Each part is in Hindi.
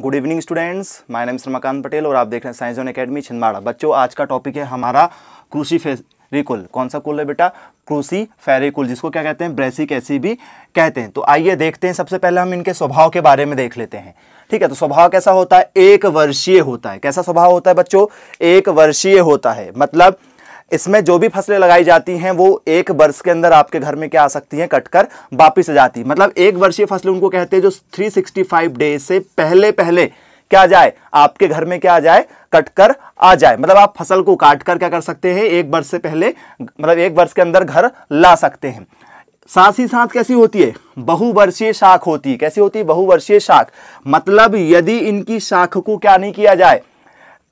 good evening students my name Ramakant Patel और आप देख रहे हैं साइंस जोन एकेडमी छिंदवाड़ा बच्चों आज का टॉपिक है हमारा क्रूसी फेरिकुल कौन सा कुल है बेटा क्रूसी फेरिकुल जिसको क्या कहते हैं ब्रेसिक ऐसी भी कहते हैं तो आइए देखते हैं सबसे पहले हम इनके स्वभाव के बारे में देख लेते हैं ठीक है तो स्वभाव कैसा होता है एक वर्षीय होता है कैसा स्वभाव होता है बच्चों एक वर्षीय होता है मतलब इसमें जो भी फसलें लगाई जाती हैं वो एक वर्ष के अंदर आपके घर में क्या आ सकती हैं कटकर वापिस आ जाती मतलब एक वर्षीय फसलें उनको कहते हैं जो 365 डेज से पहले पहले क्या जाए आपके घर में क्या आ जाए कट कर आ जाए मतलब आप फसल को काट कर क्या कर सकते हैं एक वर्ष से पहले मतलब एक वर्ष के अंदर घर ला सकते हैं साथ ही साथ कैसी होती है बहुवर्षीय शाख होती है कैसी होती है बहुवर्षीय शाख मतलब यदि इनकी शाख को क्या नहीं किया जाए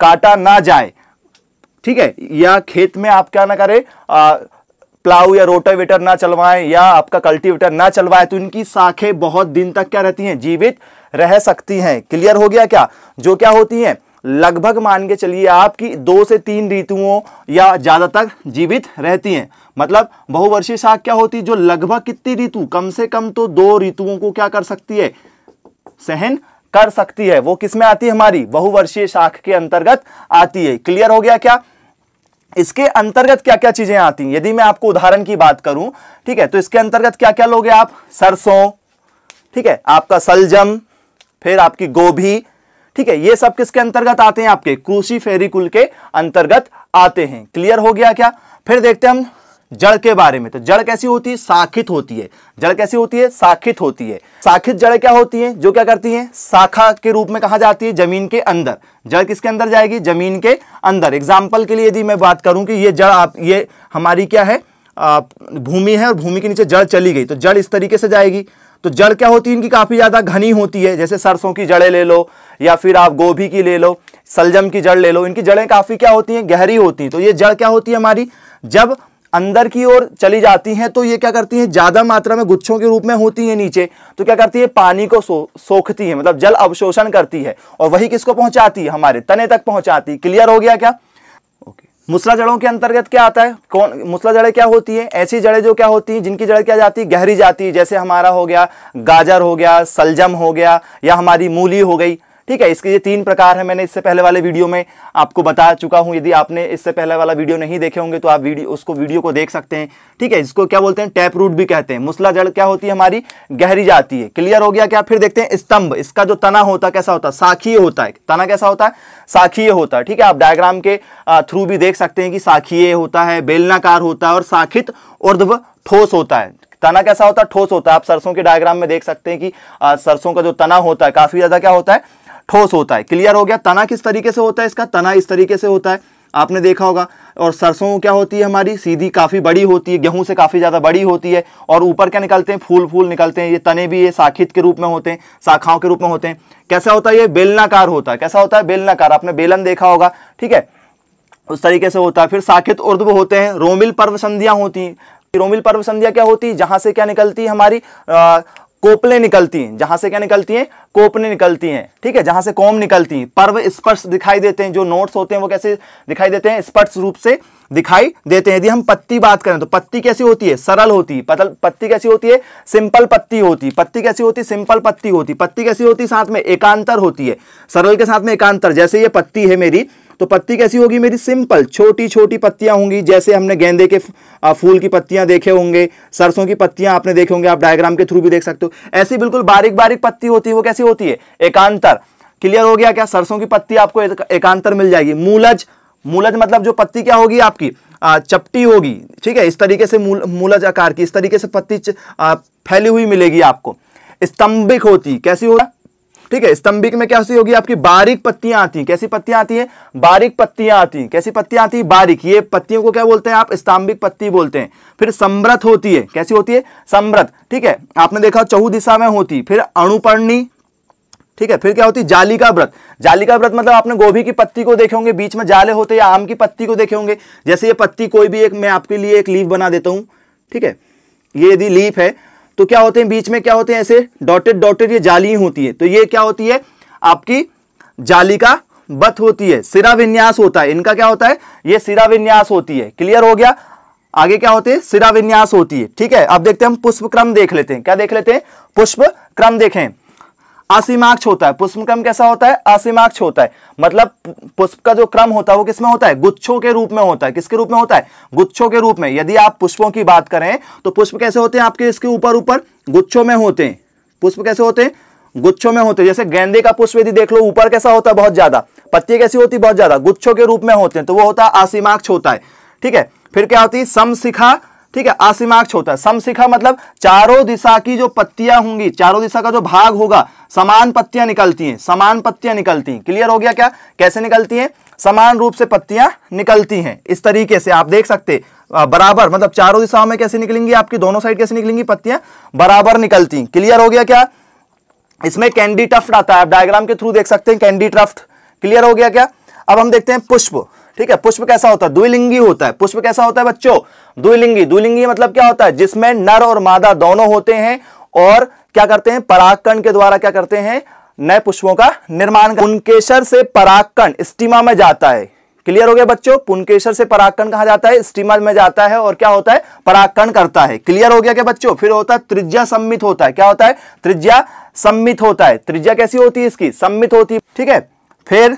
काटा ना जाए ठीक है या खेत में आप क्या ना करें प्लाऊ या रोटावेटर ना चलवाएं या आपका कल्टीवेटर ना चलवाएं तो इनकी शाखें बहुत दिन तक क्या रहती हैं जीवित रह सकती हैं क्लियर हो गया क्या जो क्या होती हैं लगभग मान के चलिए आपकी दो से तीन ऋतुओं या ज़्यादा तक जीवित रहती हैं मतलब बहुवर्षीय शाख क्या होती है जो लगभग कितनी ऋतु कम से कम तो दो ऋतुओं को क्या कर सकती है सहन कर सकती है वो किसमें आती है हमारी बहुवर्षीय शाख के अंतर्गत आती है क्लियर हो गया क्या इसके अंतर्गत क्या क्या चीजें आती हैं यदि मैं आपको उदाहरण की बात करूं ठीक है तो इसके अंतर्गत क्या क्या लोगे आप सरसों ठीक है आपका सलजम फिर आपकी गोभी ठीक है ये सब किसके अंतर्गत आते हैं आपके क्रूसी फेरिकुल के अंतर्गत आते हैं क्लियर हो गया क्या फिर देखते हैं हम जड़ के बारे में तो जड़ कैसी होती है साखित होती है जड़ कैसी होती है साखित होती है साखित जड़ क्या होती है जो क्या करती है शाखा के रूप में कहा जाती है जमीन के अंदर जड़ किसके अंदर जाएगी जमीन के अंदर एग्जाम्पल के लिए यदि मैं बात करूं कि ये जड़ आप ये हमारी क्या है भूमि है और भूमि के नीचे जड़ चली गई तो जड़ इस तरीके से जाएगी तो जड़ क्या होती है इनकी काफ़ी ज़्यादा घनी होती है जैसे सरसों की जड़ें ले लो या फिर आप गोभी की ले लो सलजम की जड़ ले लो इनकी जड़ें काफ़ी क्या होती हैं गहरी होती हैं तो ये जड़ क्या होती है हमारी जब अंदर की ओर चली जाती हैं तो ये क्या करती हैं ज़्यादा मात्रा में गुच्छों के रूप में होती हैं नीचे तो क्या करती है पानी को सो, सोखती है मतलब जल अवशोषण करती है और वही किसको पहुंचाती है हमारे तने तक पहुंचाती क्लियर हो गया क्या ओके मुसला जड़ों के अंतर्गत क्या आता है कौन मुसला जड़ें क्या होती हैं ऐसी जड़ें जो क्या होती हैं जिनकी जड़ें क्या जाती है गहरी जाती है जैसे हमारा हो गया गाजर हो गया सलजम हो गया या हमारी मूली हो गई ठीक है इसके ये तीन प्रकार है मैंने इससे पहले वाले वीडियो में आपको बता चुका हूँ यदि आपने इससे पहले वाला वीडियो नहीं देखे होंगे तो आप वीडियो उसको वीडियो को देख सकते हैं ठीक है इसको क्या बोलते हैं टैप रूट भी कहते हैं मुसला जड़ क्या होती है हमारी गहरी जाती है क्लियर हो गया क्या फिर देखते हैं स्तंभ इसका जो तना होता है कैसा होता है साखीय होता है तना कैसा होता है साखीय होता है ठीक है आप डायग्राम के थ्रू भी देख सकते हैं कि साखीय होता है बेलनाकार होता है और साखित उर्ध्व ठोस होता है तना कैसा होता है ठोस होता है आप सरसों के डायग्राम में देख सकते हैं कि सरसों का जो तना होता है काफी ज्यादा क्या होता है ठोस होता है क्लियर हो गया तना किस तरीके से होता है इसका तना इस तरीके से होता है आपने देखा होगा और सरसों क्या होती है हमारी सीधी काफ़ी बड़ी होती है गेहूं से काफ़ी ज़्यादा बड़ी होती है और ऊपर क्या निकलते हैं फूल फूल निकलते हैं ये तने भी ये साखित के रूप में होते हैं शाखाओं के रूप में होते हैं कैसा होता है ये बेलनाकार होता है कैसा होता है बेलनाकार आपने बेलन देखा होगा ठीक है उस तरीके से होता है फिर साखित उर्द होते हैं रोमिल पर्व संध्या होती हैं रोमिल पर्व संध्या क्या होती है जहाँ से क्या निकलती है हमारी कोपले निकलती हैं जहां से क्या निकलती हैं कोपने निकलती हैं ठीक है जहां से कोम निकलती हैं पर्व स्पर्श दिखाई देते हैं जो नोट्स होते हैं वो कैसे दिखाई देते हैं स्पर्श रूप से दिखाई देते हैं यदि हम पत्ती बात करें तो पत्ती कैसी होती है सरल होती है पतल पत्ती कैसी होती है सिंपल पत्ती होती पत्ती कैसी होती है सिंपल पत्ती होती पत्ती कैसी होती साथ में एकांतर होती है सरल के साथ में एकांतर जैसे ये पत्ती है मेरी तो पत्ती कैसी होगी मेरी सिंपल छोटी छोटी पत्तियां होंगी जैसे हमने गेंदे के फूल की पत्तियां देखे होंगे सरसों की पत्तियां आपने देखे होंगे आप डायग्राम के थ्रू भी देख सकते हो ऐसी बिल्कुल बारीक बारीक पत्ती होती है वो कैसी होती है एकांतर क्लियर हो गया क्या सरसों की पत्ती आपको एकांतर मिल जाएगी मूलज मूलज मतलब जो पत्ती क्या होगी आपकी चपटी होगी ठीक है इस तरीके से मूल मूलज आकार की इस तरीके से पत्ती फैली हुई मिलेगी आपको स्तंभिक होती कैसी होगा ठीक है स्तंभिक में कैसी होगी आपकी बारीक पत्तियां आती हैं कैसी पत्तियां आती हैं बारीक पत्तियां आती हैं कैसी पत्तियां आती हैं बारीक ये पत्तियों को क्या बोलते हैं आप स्तंभिक पत्ती बोलते हैं फिर समृत होती है कैसी होती है समृत ठीक है आपने देखा चहु दिशा में होती फिर अणुपर्णी ठीक है फिर क्या होती है जाली का व्रत जाली का व्रत मतलब आपने गोभी की पत्ती को देखे होंगे बीच में जाले होते या आम की पत्ती को देखे होंगे जैसे ये पत्ती कोई भी एक मैं आपके लिए एक लीफ बना देता हूं ठीक है ये यदि लीफ है तो क्या होते हैं बीच में क्या होते हैं ऐसे डॉटेड डॉटेड ये जाली होती है तो ये क्या होती है आपकी जाली का बत होती है सिरा विन्यास होता है इनका क्या होता है ये सिरा विन्यास होती है क्लियर हो गया आगे क्या होते हैं सिरा विन्यास होती है ठीक है अब देखते हैं हम पुष्प क्रम देख लेते हैं क्या देख लेते हैं पुष्प क्रम देखें असीमाक्ष होता है पुष्प क्रम कैसा होता है असीमाक्ष होता है मतलब पुष्प का जो क्रम होता है वो किसमें होता है गुच्छों के रूप में होता है किसके रूप में होता है गुच्छों के रूप में यदि आप पुष्पों की बात करें तो पुष्प कैसे होते हैं आपके इसके ऊपर ऊपर गुच्छों में होते हैं पुष्प कैसे होते हैं गुच्छों में होते हैं जैसे गेंदे का पुष्प यदि देख लो ऊपर कैसा होता है बहुत ज्यादा पत्ती कैसी होती है बहुत ज्यादा गुच्छों के रूप में होते हैं तो वो होता है असीमाक्ष होता है ठीक है फिर क्या होती है समशिखा ठीक है असीमाक्ष होता है समशिखा मतलब चारों दिशा की जो पत्तियां होंगी चारों दिशा का जो भाग होगा समान पत्तियां निकलती हैं समान पत्तियां निकलती हैं क्लियर हो गया क्या कैसे निकलती हैं समान रूप से पत्तियां निकलती हैं इस तरीके से आप देख सकते बराबर मतलब चारों दिशाओं में कैसे निकलेंगी आपकी दोनों साइड कैसे निकलेंगी पत्तियां बराबर निकलती क्लियर हो गया क्या इसमें कैंडी टफ्ट आता है आप डायग्राम के थ्रू देख सकते हैं कैंडी ट्रफ्ट क्लियर हो गया क्या अब हम देखते हैं पुष्प ठीक है पुष्प कैसा होता है द्विलिंगी होता है पुष्प कैसा होता है बच्चों द्विलिंगी द्विलिंगी मतलब क्या होता है जिसमें नर और मादा दोनों होते हैं और क्या करते हैं परागकण के द्वारा क्या करते हैं नए पुष्पों का निर्माण पुनकेशर से परागकण स्टीमा में जाता है क्लियर हो गया बच्चों पुनकेशर से परागकण कहा जाता है स्टीमा में जाता है और क्या होता है परागकण करता है क्लियर हो गया क्या बच्चों फिर होता है त्रिज्या सम्मित होता है क्या होता है त्रिज्या सम्मित होता है त्रिज्या कैसी होती है इसकी सम्मित होती है ठीक है फिर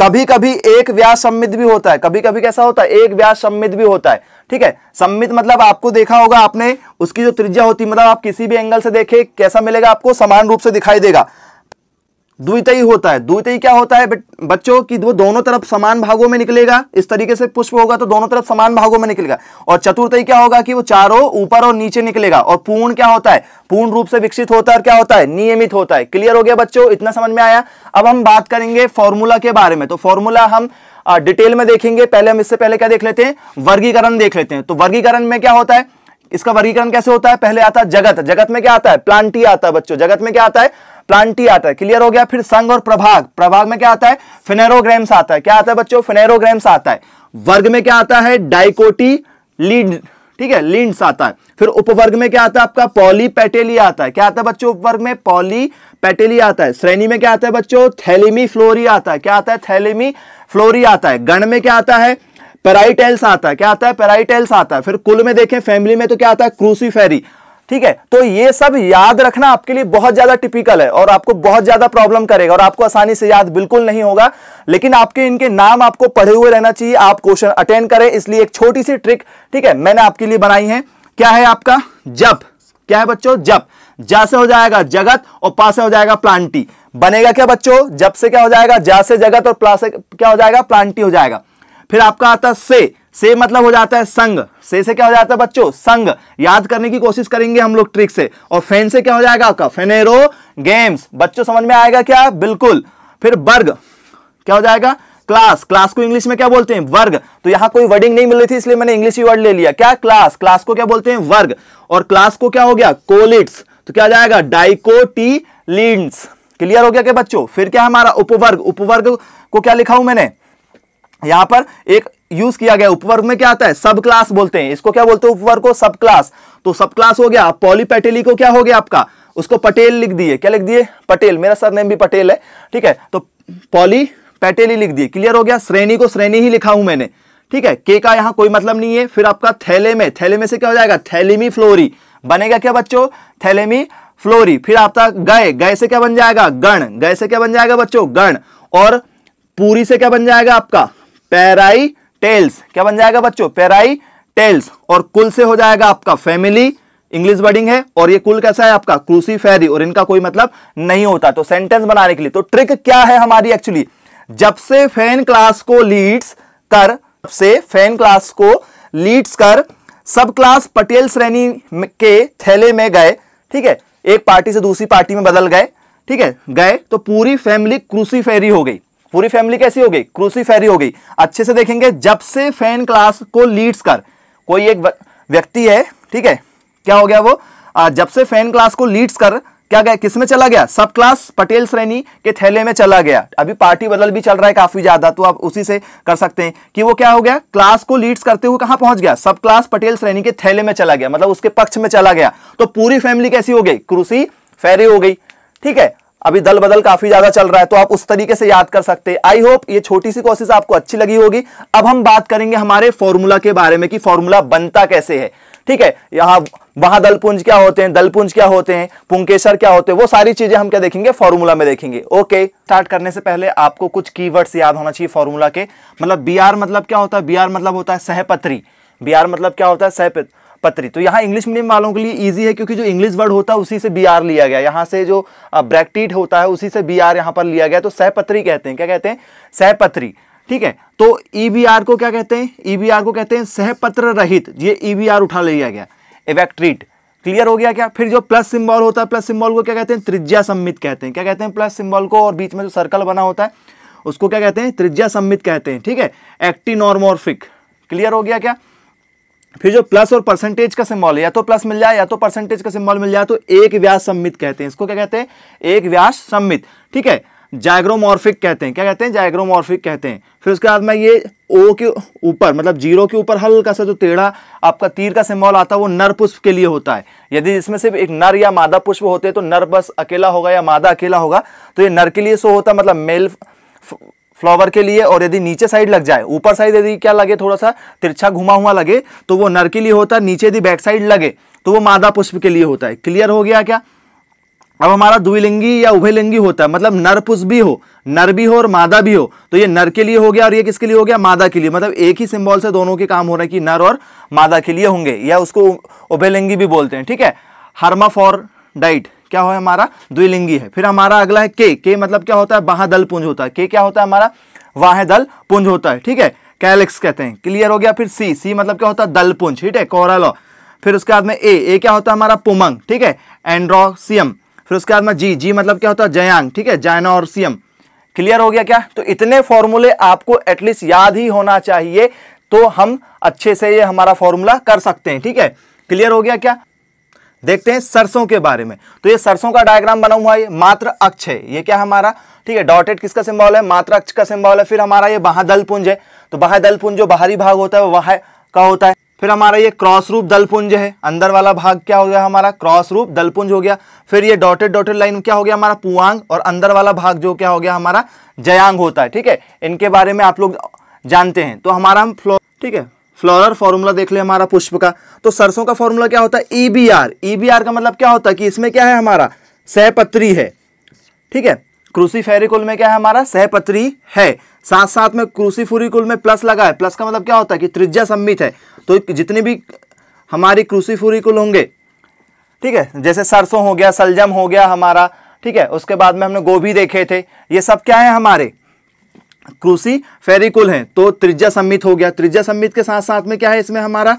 कभी कभी एक व्यास सम्मित भी होता है कभी कभी कैसा होता है एक व्यास सम्मित भी होता है ठीक है सम्मित मतलब आपको देखा होगा आपने उसकी जो त्रिज्या होती है मतलब आप किसी भी एंगल से देखे कैसा मिलेगा आपको समान रूप से दिखाई देगा द्वितई होता है द्वितई क्या होता है बच्चों की वो दोनों तरफ समान भागों में निकलेगा इस तरीके से पुष्प होगा तो दोनों तरफ समान भागों में निकलेगा और चतुर्थ क्या होगा कि वो चारों ऊपर और नीचे निकलेगा और पूर्ण क्या होता है पूर्ण रूप से विकसित होता है और क्या होता है नियमित होता है क्लियर हो गया बच्चों इतना समझ में आया अब हम बात करेंगे फॉर्मूला के बारे में तो फॉर्मूला हम डिटेल में देखेंगे पहले हम इससे पहले क्या देख लेते हैं वर्गीकरण देख लेते हैं तो वर्गीकरण में क्या होता है इसका वर्गीकरण कैसे होता है पहले आता है जगत जगत में क्या आता है प्लांटी आता है बच्चों जगत में क्या आता है प्लांटी आता है क्लियर हो गया फिर संघ और प्रभाग प्रभाग में क्या आता है फिनेरोग्राम्स आता है क्या आता है बच्चों फिनेरोग्राम्स आता है वर्ग में क्या आता है डाइकोटी लीड ठीक है लिंड्स आता है फिर उपवर्ग में क्या आता है आपका पॉली पैटेली आता है क्या आता है बच्चों उपवर्ग में पॉली पैटेली आता है श्रेणी में क्या आता है बच्चों थैलेमी फ्लोरी आता है क्या आता है थैलेमी फ्लोरी आता है गण में क्या आता है पेराइटेल्स आता है क्या आता है पेराइटेल्स आता है फिर कुल में देखें फैमिली में तो क्या आता है क्रूसीफेरी ठीक है तो ये सब याद रखना आपके लिए बहुत ज्यादा टिपिकल है और आपको बहुत ज्यादा प्रॉब्लम करेगा और आपको आसानी से याद बिल्कुल नहीं होगा लेकिन आपके इनके नाम आपको पढ़े हुए रहना चाहिए आप क्वेश्चन अटेंड करें इसलिए एक छोटी सी ट्रिक ठीक है मैंने आपके लिए बनाई है क्या है आपका जब क्या है बच्चों जब जा हो जाएगा जगत और पास हो जाएगा प्लांटी बनेगा क्या बच्चों जब से क्या हो जाएगा जैसे जगत और प्लासे क्या हो जाएगा प्लांटी हो जाएगा फिर आपका आता से से मतलब हो जाता है संग से से क्या हो जाता है बच्चों संग याद करने की कोशिश करेंगे हम लोग ट्रिक से और फैन से क्या हो जाएगा आपका फेनेरो गेम्स बच्चों समझ में आएगा क्या बिल्कुल फिर वर्ग क्या हो जाएगा क्लास क्लास को इंग्लिश में क्या बोलते हैं वर्ग तो यहां कोई वर्डिंग नहीं मिल रही थी इसलिए मैंने इंग्लिश वर्ड ले लिया क्या क्लास क्लास को क्या बोलते हैं वर्ग और क्लास को क्या हो गया कोलिट्स तो क्या जाएगा डाइकोटी क्लियर हो गया क्या बच्चों फिर क्या हमारा उपवर्ग उपवर्ग को क्या लिखा हूं मैंने यहां पर एक यूज किया गया उपवर्ग में क्या आता है सब क्लास बोलते हैं इसको क्या बोलते हैं उपवर्ग को सब क्लास तो सब क्लास हो गया पॉलीपेटेली को क्या हो गया आपका उसको पटेल लिख दिए क्या लिख दिए पटेल मेरा सर नेम भी पटेल है ठीक है तो पॉली पैटेली लिख दिए क्लियर हो गया श्रेणी को श्रेणी ही लिखा हूं मैंने ठीक है के का यहां कोई मतलब नहीं है फिर आपका थैले में थैले में से क्या हो जाएगा थैलेमी फ्लोरी बनेगा क्या बच्चों थैलेमी फ्लोरी फिर आपका गए गए से क्या बन जाएगा गण गए से क्या बन जाएगा बच्चों गण और पूरी से क्या बन जाएगा आपका पैराई टेल्स क्या बन जाएगा बच्चों पेराई टेल्स और कुल से हो जाएगा आपका फैमिली इंग्लिश वर्डिंग है और ये कुल कैसा है आपका क्रूसी फेरी और इनका कोई मतलब नहीं होता तो सेंटेंस बनाने के लिए तो ट्रिक क्या है हमारी एक्चुअली जब से फैन क्लास को लीड्स कर जब से फैन क्लास को लीड्स कर सब क्लास पटेल श्रेणी के थैले में गए ठीक है एक पार्टी से दूसरी पार्टी में बदल गए ठीक है गए तो पूरी फैमिली क्रूसी फेरी हो गई पूरी फैमिली कैसी हो गई क्रूसीफेरी हो गई अच्छे से देखेंगे जब से फैन क्लास को लीड्स कर कोई एक व्यक्ति है ठीक है क्या हो गया वो आ, जब से फैन क्लास को लीड्स कर क्या गया किस में चला गया सब क्लास पटेल श्रेणी के थैले में चला गया अभी पार्टी बदल भी चल रहा है काफी ज्यादा तो आप उसी से कर सकते हैं कि वो क्या हो गया क्लास को लीड्स करते हुए कहां पहुंच गया सब क्लास पटेल श्रेणी के थैले में चला गया मतलब उसके पक्ष में चला गया तो पूरी फैमिली कैसी हो गई क्रूसी फेरी हो गई ठीक है अभी दल बदल काफी ज्यादा चल रहा है तो आप उस तरीके से याद कर सकते हैं आई होप ये छोटी सी कोशिश आपको अच्छी लगी होगी अब हम बात करेंगे हमारे फॉर्मूला के बारे में कि फॉर्मूला बनता कैसे है ठीक है यहां वहां दलपुंज क्या होते हैं दलपुंज क्या होते हैं पुंकेश्वर क्या होते हैं वो सारी चीजें हम क्या देखेंगे फॉर्मूला में देखेंगे ओके स्टार्ट करने से पहले आपको कुछ की याद होना चाहिए फॉर्मूला के मतलब बी मतलब क्या होता है बी मतलब होता है सहपत्री बी मतलब क्या होता है सहपत्र पत्री तो यहाँ इंग्लिश मीडियम वालों के लिए इजी है क्योंकि जो इंग्लिश वर्ड होता है उसी से बीआर लिया गया यहाँ से जो ब्रैक्टिट होता है उसी से बीआर आर यहाँ पर लिया गया तो सहपत्री कहते हैं क्या कहते हैं सहपत्री ठीक है तो ई e को क्या कहते हैं ई e को कहते हैं सहपत्र रहित ये ई e उठा लिया गया इवेक्ट्रीट क्लियर हो गया क्या फिर जो प्लस सिंबल होता है प्लस सिंबल को क्या कहते हैं त्रिज्या सम्मित कहते हैं क्या कहते हैं प्लस सिंबल को और बीच में जो सर्कल बना होता है उसको क्या कहते हैं त्रिज्या सम्मित कहते हैं ठीक है एक्टिनॉर्मोर्फिक क्लियर हो गया क्या फिर जो प्लस और परसेंटेज का सिंबल है या तो प्लस मिल जाए या तो परसेंटेज का सिंबल मिल जाए तो एक व्यास सम्मित कहते हैं इसको क्या कहते हैं एक व्यास सम्मित ठीक है जायग्रोमॉर्फिक कहते हैं क्या कहते हैं जायग्रोमॉर्फिक कहते हैं फिर उसके बाद में ये ओ के ऊपर मतलब जीरो के ऊपर हल्का सा जो टेढ़ा आपका तीर का सिंबल आता है वो नर पुष्प के लिए होता है यदि इसमें सिर्फ एक नर या मादा पुष्प होते हैं तो नर बस अकेला होगा या मादा अकेला होगा तो ये नर के लिए सो होता है मतलब मेल फ्लावर के लिए और यदि नीचे साइड लग जाए ऊपर साइड यदि क्या लगे थोड़ा सा तिरछा घुमा हुआ लगे तो वो नर के लिए होता है नीचे यदि बैक साइड लगे तो वो मादा पुष्प के लिए होता है क्लियर हो गया क्या अब हमारा द्विलिंगी या उभयलिंगी होता है मतलब नर पुष्प भी हो नर भी हो और मादा भी हो तो ये नर के लिए हो गया और ये किसके लिए हो गया मादा के लिए मतलब एक ही सिंबल से दोनों के काम हो रहे हैं कि नर और मादा के लिए होंगे या उसको उभयलिंगी भी बोलते हैं ठीक है फॉर डाइट क्या हो हमारा द्विलिंगी है फिर हमारा अगला है के के मतलब क्या होता है बाहदल पुंज होता है के क्या होता है हमारा वाहदल पुंज होता है ठीक है कैलेक्स कहते हैं क्लियर हो गया फिर सी सी मतलब क्या होता है दल पुंज ठीक है कोरल फिर उसके बाद में ए ए क्या होता है हमारा पुमंग ठीक है एंड्रोसियम फिर उसके बाद में जी जी मतलब क्या होता है जयांग ठीक है जैनोरसियम क्लियर हो गया क्या तो इतने फॉर्मूले आपको एटलीस्ट याद ही होना चाहिए तो हम अच्छे से ये हमारा फॉर्मूला कर सकते हैं ठीक है क्लियर हो गया क्या देखते हैं सरसों के बारे में तो ये सरसों का डायग्राम बना हुआ है मात्र अक्ष है ये क्या हमारा ठीक है डॉटेड किसका सिंबॉल है मात्र अक्ष का सिंबॉल है फिर हमारा ये बाहदल पुंज है तो बाह दल पुंज जो बाहरी भाग होता है वो वह का होता है फिर हमारा ये क्रॉस रूप दलपुंज है अंदर वाला भाग क्या हो गया हमारा क्रॉस रूप दलपुंज हो गया फिर ये डॉटेड डॉटेड लाइन क्या हो गया हमारा पुआंग और अंदर वाला भाग जो क्या हो गया हमारा जयांग होता है ठीक है इनके बारे में आप लोग जानते हैं तो हमारा हम फ्लो ठीक है फ्लोरल फॉर्मूला देख ले हमारा पुष्प का तो सरसों का फॉर्मूला क्या होता है E B R E B R का मतलब क्या होता है कि इसमें क्या है हमारा सहपत्री है ठीक है क्रूसीफेरिकुल में क्या है हमारा सहपत्री है साथ साथ में कुल में प्लस लगा है प्लस का मतलब क्या होता है कि त्रिज्या सम्मित है तो जितने भी हमारी कुल होंगे ठीक है जैसे सरसों हो गया सलजम हो गया हमारा ठीक है उसके बाद में हमने गोभी देखे थे ये सब क्या है हमारे क्रूसी फेरिकुल है तो त्रिज्या सम्मित हो गया त्रिज्या सम्मित के साथ साथ में क्या है इसमें हमारा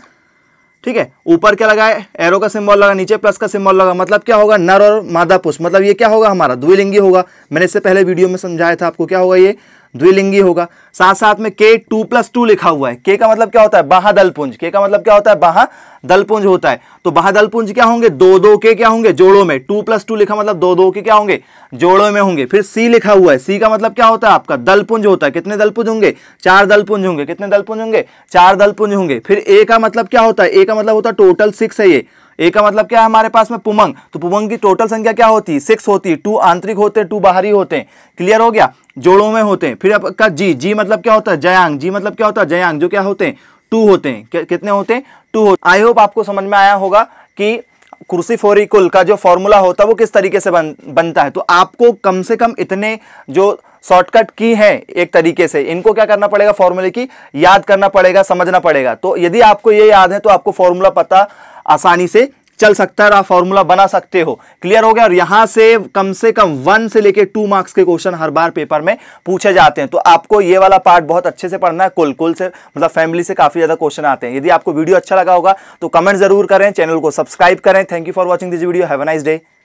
ठीक है ऊपर क्या लगा है एरो का सिंबल लगा नीचे प्लस का सिंबल लगा मतलब क्या होगा नर और मादा पुष्प मतलब ये क्या होगा हमारा द्विलिंगी होगा मैंने इससे पहले वीडियो में समझाया था आपको क्या होगा ये द्विलिंगी होगा साथ साथ में के टू प्लस टू लिखा हुआ है के का मतलब क्या होता है बाहादलपुंज के का मतलब क्या होता है बाहादलपुंज होता है तो बाहादलपुंज क्या होंगे दो दो के क्या होंगे जोड़ों में टू प्लस टू लिखा मतलब दो दो के क्या होंगे जोड़ों में होंगे फिर सी लिखा हुआ है सी का मतलब क्या होता है आपका दलपुंज होता है कितने दलपुंज होंगे चार दलपुंज होंगे कितने दलपुंज होंगे चार दलपुंज होंगे फिर ए का मतलब क्या होता है ए का मतलब होता है टोटल सिक्स है ये ए का मतलब क्या है हमारे पास में पुमंग तो पुमंग की टोटल संख्या क्या होती है सिक्स होती है टू आंतरिक होते हैं टू बाहरी होते हैं क्लियर हो गया जोड़ों में होते हैं फिर आपका जी जी मतलब क्या होता है जयांग जी मतलब क्या होता है जयांग जो क्या होते हैं टू होते हैं कितने होते हैं टू होते आई होप आपको समझ में आया होगा कि क्रूसीफोरिकुल का जो फॉर्मूला होता है वो किस तरीके से बन, बनता है तो आपको कम से कम इतने जो शॉर्टकट की हैं एक तरीके से इनको क्या करना पड़ेगा फॉर्मूले की याद करना पड़ेगा समझना पड़ेगा तो यदि आपको ये याद है तो आपको फॉर्मूला पता आसानी से चल सकता है और आप फॉर्मूला बना सकते हो क्लियर हो गया और यहां से कम से कम वन से लेकर टू मार्क्स के क्वेश्चन हर बार पेपर में पूछे जाते हैं तो आपको ये वाला पार्ट बहुत अच्छे से पढ़ना है कुल कुल से मतलब फैमिली से काफ़ी ज़्यादा क्वेश्चन आते हैं यदि आपको वीडियो अच्छा लगा होगा तो कमेंट जरूर करें चैनल को सब्सक्राइब करें thank you for watching this video have a nice day